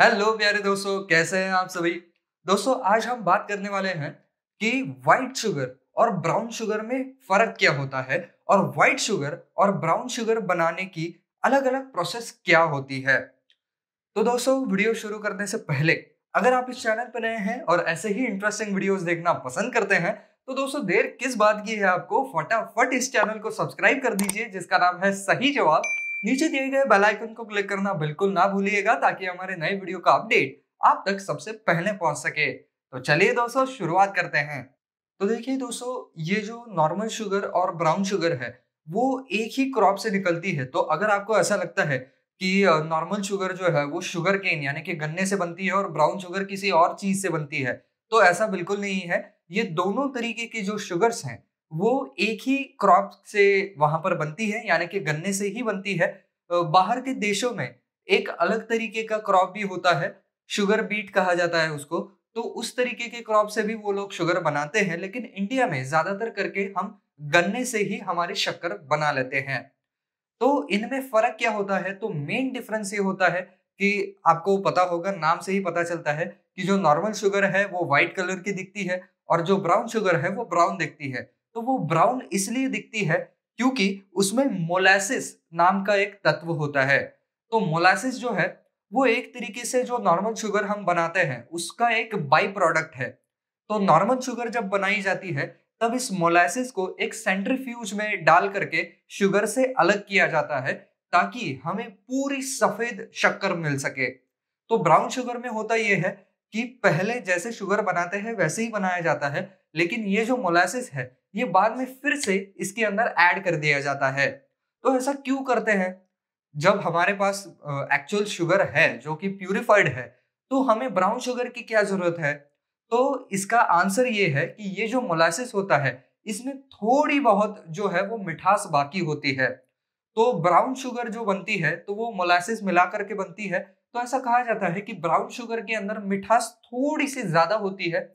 hello प्यारे दोस्तों कैसे हैं आप सभी दोस्तों आज हम बात करने वाले हैं कि वाइट शुगर और ब्राउन शुगर में फर्क क्या होता है और वाइट शुगर और ब्राउन शुगर बनाने की अलग अलग प्रोसेस क्या होती है तो दोस्तों वीडियो शुरू करने से पहले अगर आप इस चैनल पर नए हैं और ऐसे ही इंटरेस्टिंग वीडियोस देखना पसंद करते हैं तो दोस्तों देर किस बात की है आपको फटाफट इस चैनल को सब्सक्राइब कर दीजिए जिसका नाम है सही जवाब नीचे दिए गए बेल आइकन को क्लिक करना बिल्कुल ना भूलिएगा ताकि हमारे नए वीडियो का अपडेट आप तक सबसे पहले पहुंच सके तो चलिए दोस्तों शुरुआत करते हैं तो देखिए दोस्तों ये जो नॉर्मल शुगर और ब्राउन शुगर है वो एक ही क्रॉप से निकलती है तो अगर आपको ऐसा लगता है कि नॉर्मल शुगर जो है वो शुगर केन यानी कि गन्ने से बनती है और ब्राउन शुगर किसी और चीज से बनती है तो ऐसा बिल्कुल नहीं है ये दोनों तरीके की जो शुगर्स हैं वो एक ही क्रॉप से वहां पर बनती है यानी कि गन्ने से ही बनती है बाहर के देशों में एक अलग तरीके का क्रॉप भी होता है शुगर बीट कहा जाता है उसको तो उस तरीके के क्रॉप से भी वो लोग शुगर बनाते हैं लेकिन इंडिया में ज्यादातर करके हम गन्ने से ही हमारे शक्कर बना लेते हैं तो इनमें फर्क क्या होता है तो मेन डिफरेंस ये होता है कि आपको पता होगा नाम से ही पता चलता है कि जो नॉर्मल शुगर है वो व्हाइट कलर की दिखती है और जो ब्राउन शुगर है वो ब्राउन दिखती है तो वो ब्राउन इसलिए दिखती है क्योंकि उसमें मोलासिस नाम का एक तत्व होता है तो मोलासिस जो है वो एक तरीके से जो नॉर्मल शुगर हम बनाते हैं उसका एक बाई प्रोडक्ट है तो नॉर्मल शुगर जब बनाई जाती है तब इस मोलासिस को एक सेंट्रीफ्यूज में डाल करके शुगर से अलग किया जाता है ताकि हमें पूरी सफेद शक्कर मिल सके तो ब्राउन शुगर में होता यह है कि पहले जैसे शुगर बनाते हैं वैसे ही बनाया जाता है लेकिन ये जो मोलासिस है ये बाद में फिर से इसके अंदर ऐड कर दिया जाता है तो ऐसा क्यों करते हैं जब हमारे पास एक्चुअल शुगर है जो कि प्यूरिफाइड है तो हमें ब्राउन शुगर की क्या ज़रूरत है तो इसका आंसर ये है कि ये जो मोलासिस होता है इसमें थोड़ी बहुत जो है वो मिठास बाकी होती है तो ब्राउन शुगर जो बनती है तो वो मोलासिस मिला करके बनती है तो ऐसा कहा जाता है कि ब्राउन शुगर के अंदर मिठास थोड़ी सी ज़्यादा होती है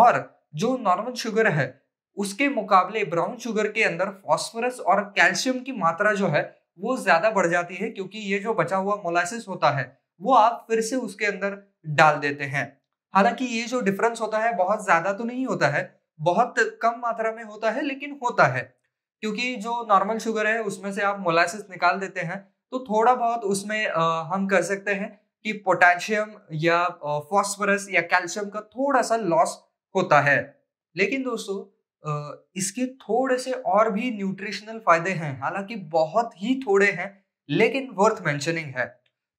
और जो नॉर्मल शुगर है उसके मुकाबले ब्राउन शुगर के अंदर फॉस्फोरस और कैल्शियम की मात्रा जो है वो ज्यादा बढ़ जाती है क्योंकि ये जो बचा हुआ मोलासिस होता है वो आप फिर से उसके अंदर डाल देते हैं हालांकि ये जो डिफरेंस होता है बहुत ज्यादा तो नहीं होता है बहुत कम मात्रा में होता है लेकिन होता है क्योंकि जो नॉर्मल शुगर है उसमें से आप मोलासिस निकाल देते हैं तो थोड़ा बहुत उसमें हम कर सकते हैं कि पोटेशियम या फॉस्फोरस या कैल्शियम का थोड़ा सा लॉस होता है लेकिन दोस्तों इसके थोड़े से और भी न्यूट्रिशनल फायदे हैं हालांकि बहुत ही थोड़े हैं लेकिन वर्थ मेंशनिंग है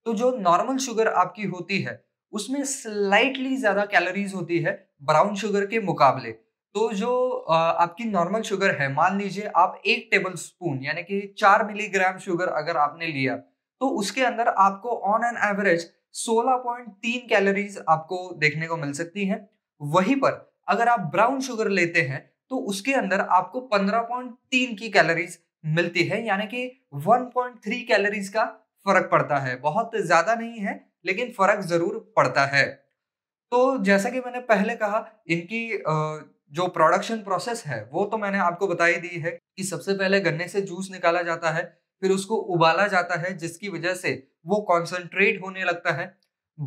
तो जो नॉर्मल शुगर आपकी होती है उसमें स्लाइटली ज़्यादा कैलोरीज होती है ब्राउन शुगर के मुकाबले तो जो आपकी नॉर्मल शुगर है मान लीजिए आप एक टेबल स्पून यानी कि चार मिलीग्राम शुगर अगर आपने लिया तो उसके अंदर आपको ऑन एन एवरेज 16.3 कैलोरीज आपको देखने को मिल सकती हैं वहीं पर अगर आप ब्राउन शुगर लेते हैं तो उसके अंदर आपको 15.3 की कैलोरीज मिलती है यानी कि 1.3 कैलोरीज का फर्क पड़ता है बहुत ज्यादा नहीं है लेकिन फर्क जरूर पड़ता है तो जैसा कि मैंने पहले कहा इनकी जो प्रोडक्शन प्रोसेस है वो तो मैंने आपको बताई दी है कि सबसे पहले गन्ने से जूस निकाला जाता है फिर उसको उबाला जाता है जिसकी वजह से वो कॉन्सेंट्रेट होने लगता है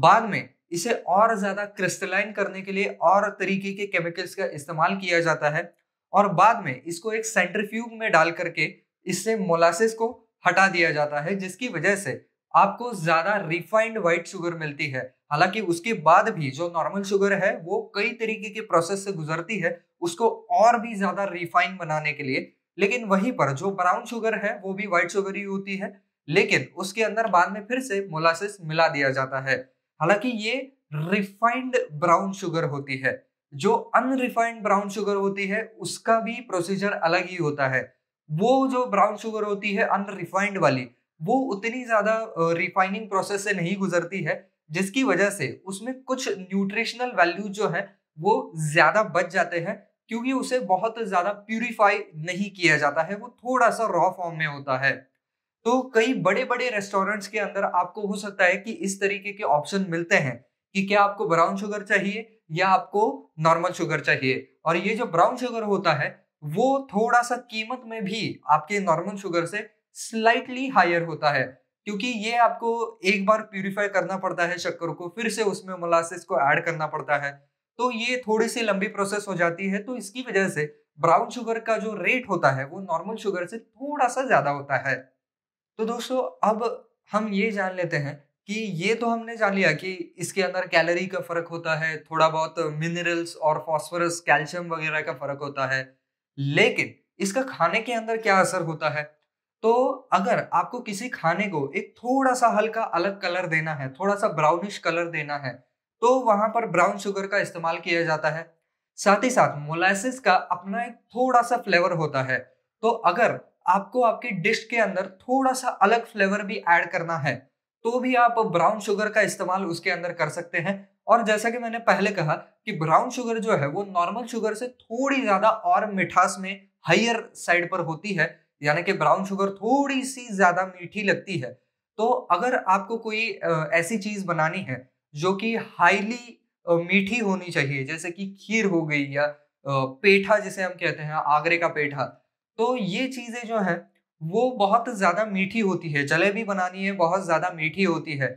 बाद में इसे और ज़्यादा क्रिस्टलाइन करने के लिए और तरीके के केमिकल्स का इस्तेमाल किया जाता है और बाद में इसको एक सेंट्रीफ्यूग में डाल करके इससे मोलासिस को हटा दिया जाता है जिसकी वजह से आपको ज़्यादा रिफाइंड वाइट शुगर मिलती है हालांकि उसके बाद भी जो नॉर्मल शुगर है वो कई तरीके के प्रोसेस से गुजरती है उसको और भी ज़्यादा रिफाइन बनाने के लिए लेकिन वहीं पर जो ब्राउन शुगर है वो भी वाइट शुगर ही होती है लेकिन उसके अंदर बाद में फिर से मोलासिस मिला दिया जाता है हालांकि ये रिफाइंड ब्राउन शुगर होती है जो अनरिफाइंड ब्राउन शुगर होती है उसका भी प्रोसीजर अलग ही होता है वो जो ब्राउन शुगर होती है अनरिफाइंड वाली वो उतनी ज़्यादा रिफाइनिंग प्रोसेस से नहीं गुजरती है जिसकी वजह से उसमें कुछ न्यूट्रिशनल वैल्यू जो है वो ज़्यादा बच जाते हैं क्योंकि उसे बहुत ज़्यादा प्यूरिफाई नहीं किया जाता है वो थोड़ा सा रॉ फॉर्म में होता है तो कई बड़े बड़े रेस्टोरेंट्स के अंदर आपको हो सकता है कि इस तरीके के ऑप्शन मिलते हैं कि क्या आपको ब्राउन शुगर चाहिए या आपको नॉर्मल शुगर चाहिए और ये जो ब्राउन शुगर होता है वो थोड़ा सा कीमत में भी आपके नॉर्मल शुगर से स्लाइटली हायर होता है क्योंकि ये आपको एक बार प्यूरिफाई करना पड़ता है शक्कर को फिर से उसमें मोलासिस को ऐड करना पड़ता है तो ये थोड़ी सी लंबी प्रोसेस हो जाती है तो इसकी वजह से ब्राउन शुगर का जो रेट होता है वो नॉर्मल शुगर से थोड़ा सा ज्यादा होता है तो दोस्तों अब हम ये जान लेते हैं कि ये तो हमने जान लिया कि इसके अंदर कैलोरी का फर्क होता है थोड़ा बहुत मिनरल्स और फॉस्फोरस कैल्शियम वगैरह का फर्क होता है लेकिन इसका खाने के अंदर क्या असर होता है तो अगर आपको किसी खाने को एक थोड़ा सा हल्का अलग कलर देना है थोड़ा सा ब्राउनिश कलर देना है तो वहां पर ब्राउन शुगर का इस्तेमाल किया जाता है साथ ही साथ मोलासिस का अपना एक थोड़ा सा फ्लेवर होता है तो अगर आपको आपकी डिश के अंदर थोड़ा सा अलग फ्लेवर भी ऐड करना है तो भी आप ब्राउन शुगर का इस्तेमाल उसके अंदर कर सकते हैं और जैसा कि मैंने पहले कहा कि ब्राउन शुगर जो है वो नॉर्मल शुगर से थोड़ी ज़्यादा और मिठास में हाइयर साइड पर होती है यानी कि ब्राउन शुगर थोड़ी सी ज़्यादा मीठी लगती है तो अगर आपको कोई ऐसी चीज़ बनानी है जो कि हाईली मीठी होनी चाहिए जैसे कि खीर हो गई या पेठा जिसे हम कहते हैं आगरे का पेठा तो ये चीज़ें जो है वो बहुत ज़्यादा मीठी होती है जलेबी बनानी है बहुत ज़्यादा मीठी होती है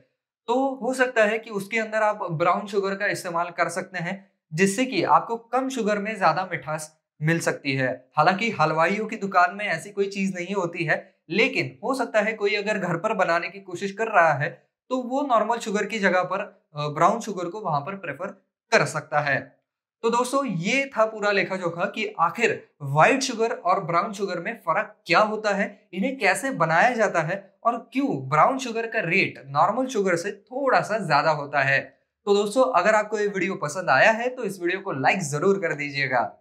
तो हो सकता है कि उसके अंदर आप ब्राउन शुगर का इस्तेमाल कर सकते हैं जिससे कि आपको कम शुगर में ज़्यादा मिठास मिल सकती है हालांकि हलवाइयों की दुकान में ऐसी कोई चीज़ नहीं होती है लेकिन हो सकता है कोई अगर घर पर बनाने की कोशिश कर रहा है तो वो नॉर्मल शुगर की जगह पर ब्राउन शुगर को वहाँ पर प्रेफर कर सकता है तो दोस्तों ये था पूरा लेखा जोखा कि आखिर व्हाइट शुगर और ब्राउन शुगर में फर्क क्या होता है इन्हें कैसे बनाया जाता है और क्यों ब्राउन शुगर का रेट नॉर्मल शुगर से थोड़ा सा ज्यादा होता है तो दोस्तों अगर आपको ये वीडियो पसंद आया है तो इस वीडियो को लाइक जरूर कर दीजिएगा